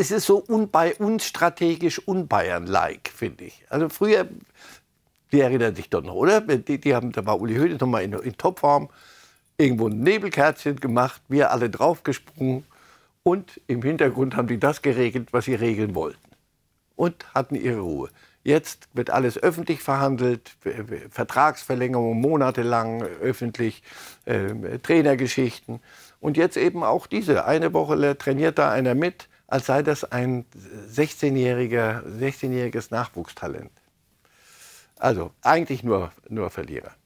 es ist so unbei unstrategisch, unbayern-like, finde ich. Also früher, die erinnern sich doch noch, oder? Die, die haben, da war Uli Höhle noch mal in, in Topform, irgendwo ein Nebelkerzchen gemacht, wir alle draufgesprungen und im Hintergrund haben die das geregelt, was sie regeln wollten und hatten ihre Ruhe. Jetzt wird alles öffentlich verhandelt, Vertragsverlängerung monatelang öffentlich, äh, Trainergeschichten. Und jetzt eben auch diese. Eine Woche trainiert da einer mit, als sei das ein 16-jähriger, 16-jähriges Nachwuchstalent. Also eigentlich nur, nur Verlierer.